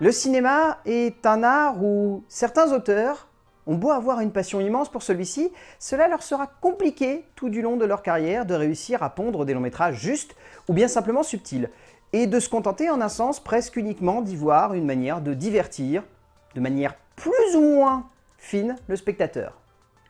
Le cinéma est un art où certains auteurs ont beau avoir une passion immense pour celui-ci, cela leur sera compliqué tout du long de leur carrière de réussir à pondre des longs métrages justes ou bien simplement subtils, et de se contenter en un sens presque uniquement d'y voir une manière de divertir, de manière plus ou moins fine, le spectateur.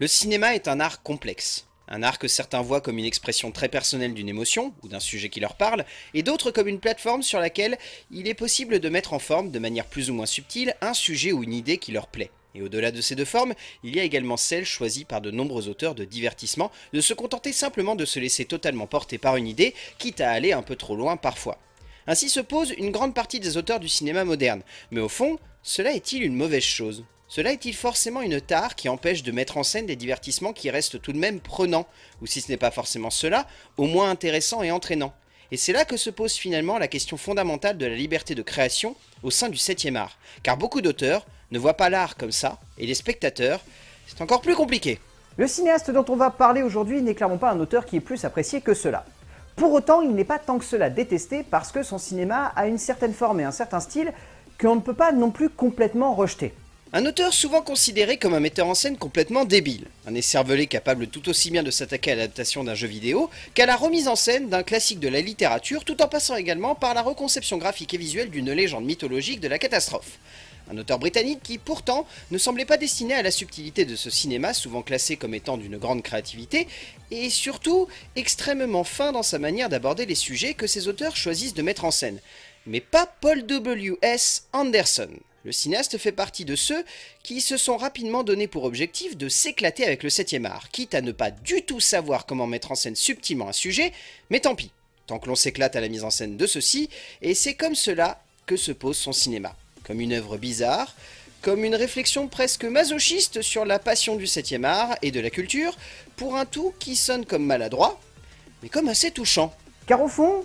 Le cinéma est un art complexe. Un art que certains voient comme une expression très personnelle d'une émotion ou d'un sujet qui leur parle, et d'autres comme une plateforme sur laquelle il est possible de mettre en forme, de manière plus ou moins subtile, un sujet ou une idée qui leur plaît. Et au-delà de ces deux formes, il y a également celle choisie par de nombreux auteurs de divertissement, de se contenter simplement de se laisser totalement porter par une idée, quitte à aller un peu trop loin parfois. Ainsi se pose une grande partie des auteurs du cinéma moderne. Mais au fond, cela est-il une mauvaise chose cela est-il forcément une tare qui empêche de mettre en scène des divertissements qui restent tout de même prenants, ou si ce n'est pas forcément cela, au moins intéressants et entraînants et c'est là que se pose finalement la question fondamentale de la liberté de création au sein du 7 art, car beaucoup d'auteurs ne voient pas l'art comme ça, et les spectateurs, c'est encore plus compliqué. Le cinéaste dont on va parler aujourd'hui n'est clairement pas un auteur qui est plus apprécié que cela. Pour autant, il n'est pas tant que cela détesté parce que son cinéma a une certaine forme et un certain style qu'on ne peut pas non plus complètement rejeter. Un auteur souvent considéré comme un metteur en scène complètement débile, un esservelé capable tout aussi bien de s'attaquer à l'adaptation d'un jeu vidéo qu'à la remise en scène d'un classique de la littérature tout en passant également par la reconception graphique et visuelle d'une légende mythologique de la catastrophe. Un auteur britannique qui, pourtant, ne semblait pas destiné à la subtilité de ce cinéma, souvent classé comme étant d'une grande créativité, et surtout extrêmement fin dans sa manière d'aborder les sujets que ses auteurs choisissent de mettre en scène. Mais pas Paul W.S. Anderson. Le cinéaste fait partie de ceux qui se sont rapidement donné pour objectif de s'éclater avec le 7 art, quitte à ne pas du tout savoir comment mettre en scène subtilement un sujet, mais tant pis, tant que l'on s'éclate à la mise en scène de ceci, et c'est comme cela que se pose son cinéma. Comme une œuvre bizarre, comme une réflexion presque masochiste sur la passion du 7 art et de la culture, pour un tout qui sonne comme maladroit, mais comme assez touchant. Car au fond,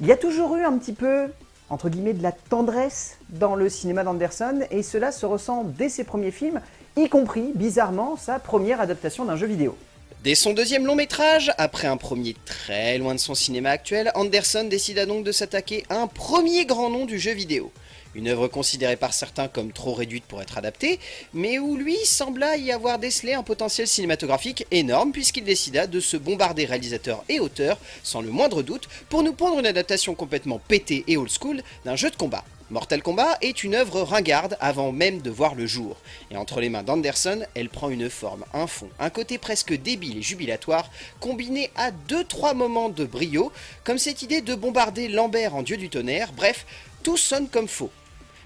il y a toujours eu un petit peu, entre guillemets, de la tendresse dans le cinéma d'Anderson, et cela se ressent dès ses premiers films, y compris, bizarrement, sa première adaptation d'un jeu vidéo. Dès son deuxième long métrage, après un premier très loin de son cinéma actuel, Anderson décida donc de s'attaquer à un premier grand nom du jeu vidéo. Une œuvre considérée par certains comme trop réduite pour être adaptée, mais où lui sembla y avoir décelé un potentiel cinématographique énorme puisqu'il décida de se bombarder réalisateur et auteur, sans le moindre doute, pour nous prendre une adaptation complètement pétée et old school d'un jeu de combat. Mortal Kombat est une œuvre ringarde avant même de voir le jour, et entre les mains d'Anderson, elle prend une forme, un fond, un côté presque débile et jubilatoire, combiné à 2-3 moments de brio, comme cette idée de bombarder Lambert en dieu du tonnerre, bref, tout sonne comme faux.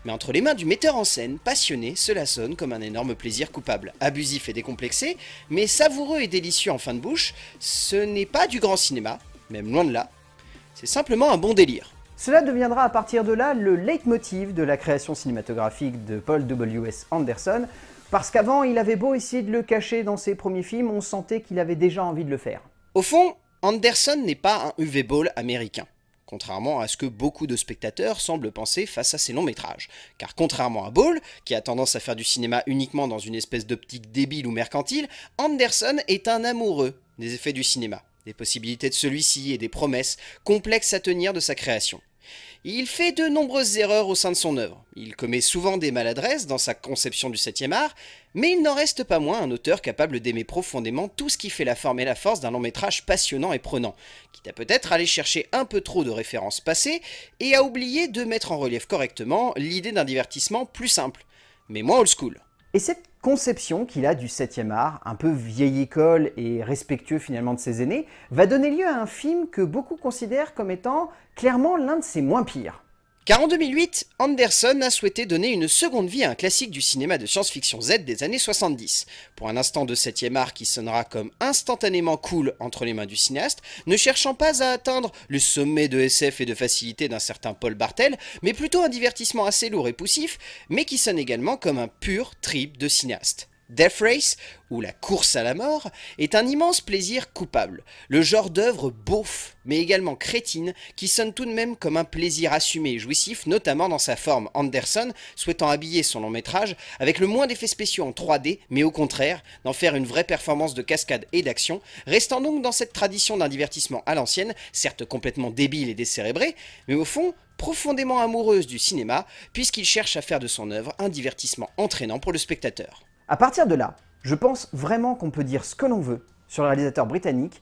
Mais entre les mains du metteur en scène, passionné, cela sonne comme un énorme plaisir coupable, abusif et décomplexé, mais savoureux et délicieux en fin de bouche, ce n'est pas du grand cinéma, même loin de là, c'est simplement un bon délire. Cela deviendra à partir de là le leitmotiv de la création cinématographique de Paul W.S. Anderson, parce qu'avant, il avait beau essayer de le cacher dans ses premiers films, on sentait qu'il avait déjà envie de le faire. Au fond, Anderson n'est pas un UV ball américain, contrairement à ce que beaucoup de spectateurs semblent penser face à ses longs métrages. Car contrairement à Ball, qui a tendance à faire du cinéma uniquement dans une espèce d'optique débile ou mercantile, Anderson est un amoureux des effets du cinéma des possibilités de celui-ci et des promesses complexes à tenir de sa création. Il fait de nombreuses erreurs au sein de son œuvre. Il commet souvent des maladresses dans sa conception du 7 art, mais il n'en reste pas moins un auteur capable d'aimer profondément tout ce qui fait la forme et la force d'un long métrage passionnant et prenant, quitte à peut-être aller chercher un peu trop de références passées et à oublier de mettre en relief correctement l'idée d'un divertissement plus simple, mais moins old school. Et conception qu'il a du 7e art, un peu vieille école et respectueux finalement de ses aînés, va donner lieu à un film que beaucoup considèrent comme étant clairement l'un de ses moins pires. Car en 2008, Anderson a souhaité donner une seconde vie à un classique du cinéma de science-fiction Z des années 70. Pour un instant de 7 art qui sonnera comme instantanément cool entre les mains du cinéaste, ne cherchant pas à atteindre le sommet de SF et de facilité d'un certain Paul Bartel, mais plutôt un divertissement assez lourd et poussif, mais qui sonne également comme un pur trip de cinéaste. Death Race, ou la course à la mort, est un immense plaisir coupable, le genre d'œuvre beauf, mais également crétine, qui sonne tout de même comme un plaisir assumé et jouissif, notamment dans sa forme Anderson, souhaitant habiller son long métrage avec le moins d'effets spéciaux en 3D, mais au contraire, d'en faire une vraie performance de cascade et d'action, restant donc dans cette tradition d'un divertissement à l'ancienne, certes complètement débile et décérébré, mais au fond, profondément amoureuse du cinéma, puisqu'il cherche à faire de son œuvre un divertissement entraînant pour le spectateur. À partir de là, je pense vraiment qu'on peut dire ce que l'on veut sur le réalisateur britannique,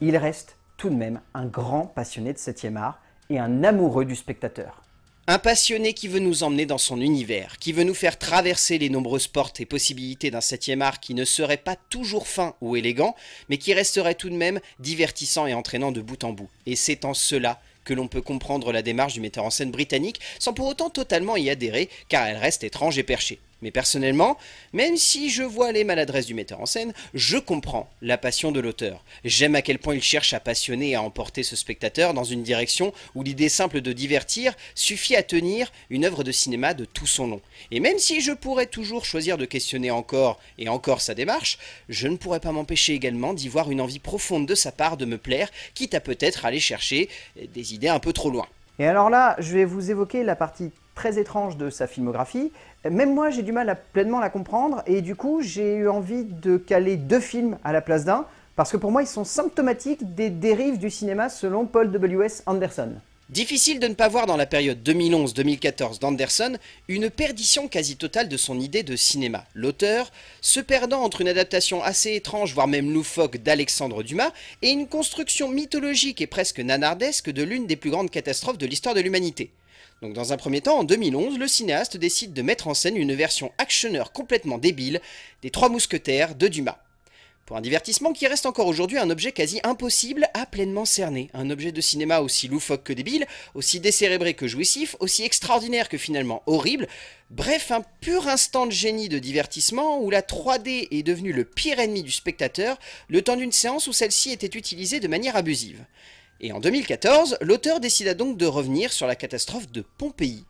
il reste tout de même un grand passionné de 7e art et un amoureux du spectateur. Un passionné qui veut nous emmener dans son univers, qui veut nous faire traverser les nombreuses portes et possibilités d'un 7e art qui ne serait pas toujours fin ou élégant, mais qui resterait tout de même divertissant et entraînant de bout en bout. Et c'est en cela que l'on peut comprendre la démarche du metteur en scène britannique sans pour autant totalement y adhérer, car elle reste étrange et perchée. Mais personnellement, même si je vois les maladresses du metteur en scène, je comprends la passion de l'auteur. J'aime à quel point il cherche à passionner et à emporter ce spectateur dans une direction où l'idée simple de divertir suffit à tenir une œuvre de cinéma de tout son long. Et même si je pourrais toujours choisir de questionner encore et encore sa démarche, je ne pourrais pas m'empêcher également d'y voir une envie profonde de sa part de me plaire, quitte à peut-être aller chercher des idées un peu trop loin. Et alors là, je vais vous évoquer la partie très étrange de sa filmographie. Même moi, j'ai du mal à pleinement la comprendre et du coup, j'ai eu envie de caler deux films à la place d'un parce que pour moi, ils sont symptomatiques des dérives du cinéma selon Paul W.S. Anderson. Difficile de ne pas voir dans la période 2011-2014 d'Anderson une perdition quasi totale de son idée de cinéma. L'auteur se perdant entre une adaptation assez étrange, voire même loufoque, d'Alexandre Dumas et une construction mythologique et presque nanardesque de l'une des plus grandes catastrophes de l'histoire de l'humanité. Donc dans un premier temps, en 2011, le cinéaste décide de mettre en scène une version actionneur complètement débile des Trois Mousquetaires de Dumas. Pour un divertissement qui reste encore aujourd'hui un objet quasi impossible à pleinement cerner. Un objet de cinéma aussi loufoque que débile, aussi décérébré que jouissif, aussi extraordinaire que finalement horrible. Bref, un pur instant de génie de divertissement où la 3D est devenue le pire ennemi du spectateur, le temps d'une séance où celle-ci était utilisée de manière abusive. Et en 2014, l'auteur décida donc de revenir sur la catastrophe de Pompéi,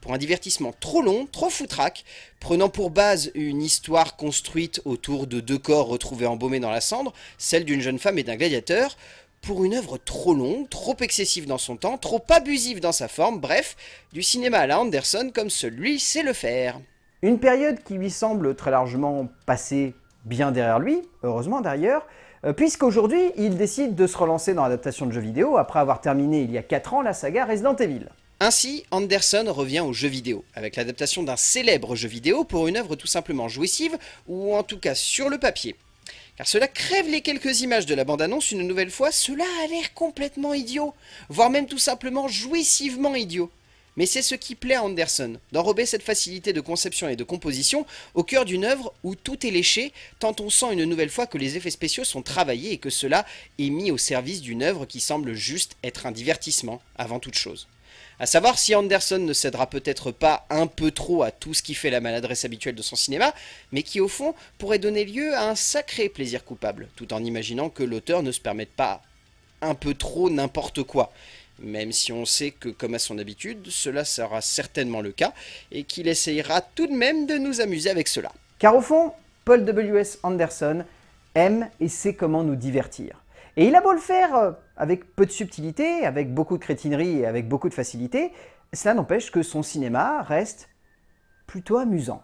pour un divertissement trop long, trop foutraque, prenant pour base une histoire construite autour de deux corps retrouvés embaumés dans la cendre, celle d'une jeune femme et d'un gladiateur, pour une œuvre trop longue, trop excessive dans son temps, trop abusive dans sa forme, bref, du cinéma à la Anderson comme celui sait le faire. Une période qui lui semble très largement passée bien derrière lui, heureusement d'ailleurs, euh, puisqu'aujourd'hui, il décide de se relancer dans l'adaptation de jeux vidéo après avoir terminé il y a 4 ans la saga Resident Evil. Ainsi, Anderson revient aux jeux vidéo, avec l'adaptation d'un célèbre jeu vidéo pour une œuvre tout simplement jouissive, ou en tout cas sur le papier. Car cela crève les quelques images de la bande-annonce une nouvelle fois, cela a l'air complètement idiot, voire même tout simplement jouissivement idiot. Mais c'est ce qui plaît à Anderson, d'enrober cette facilité de conception et de composition au cœur d'une œuvre où tout est léché, tant on sent une nouvelle fois que les effets spéciaux sont travaillés et que cela est mis au service d'une œuvre qui semble juste être un divertissement avant toute chose. À savoir si Anderson ne cédera peut-être pas un peu trop à tout ce qui fait la maladresse habituelle de son cinéma, mais qui au fond pourrait donner lieu à un sacré plaisir coupable, tout en imaginant que l'auteur ne se permette pas un peu trop n'importe quoi même si on sait que, comme à son habitude, cela sera certainement le cas, et qu'il essayera tout de même de nous amuser avec cela. Car au fond, Paul W.S. Anderson aime et sait comment nous divertir. Et il a beau le faire euh, avec peu de subtilité, avec beaucoup de crétinerie et avec beaucoup de facilité, cela n'empêche que son cinéma reste plutôt amusant.